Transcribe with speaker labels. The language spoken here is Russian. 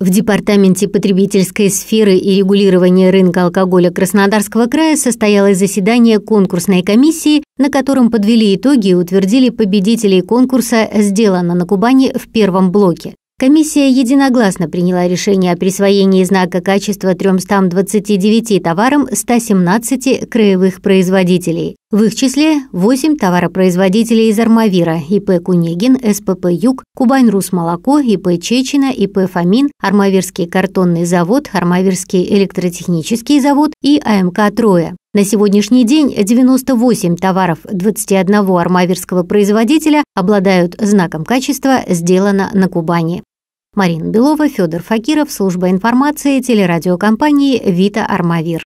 Speaker 1: В Департаменте потребительской сферы и регулирования рынка алкоголя Краснодарского края состоялось заседание конкурсной комиссии, на котором подвели итоги и утвердили победителей конкурса «Сделано на Кубани» в первом блоке. Комиссия единогласно приняла решение о присвоении знака качества 329 товарам 117 краевых производителей, в их числе 8 товаропроизводителей из Армавира, ИП «Кунегин», СПП «Юг», «Кубань-Рус Молоко», ИП «Чечина», ИП «Фомин», Армавирский картонный завод, Армавирский электротехнический завод и АМК «Троя». На сегодняшний день 98 товаров 21 армавирского производителя обладают знаком качества «Сделано на Кубани». Марина Белова, Федор Факиров, служба информации телерадиокомпании «Вита Армавир».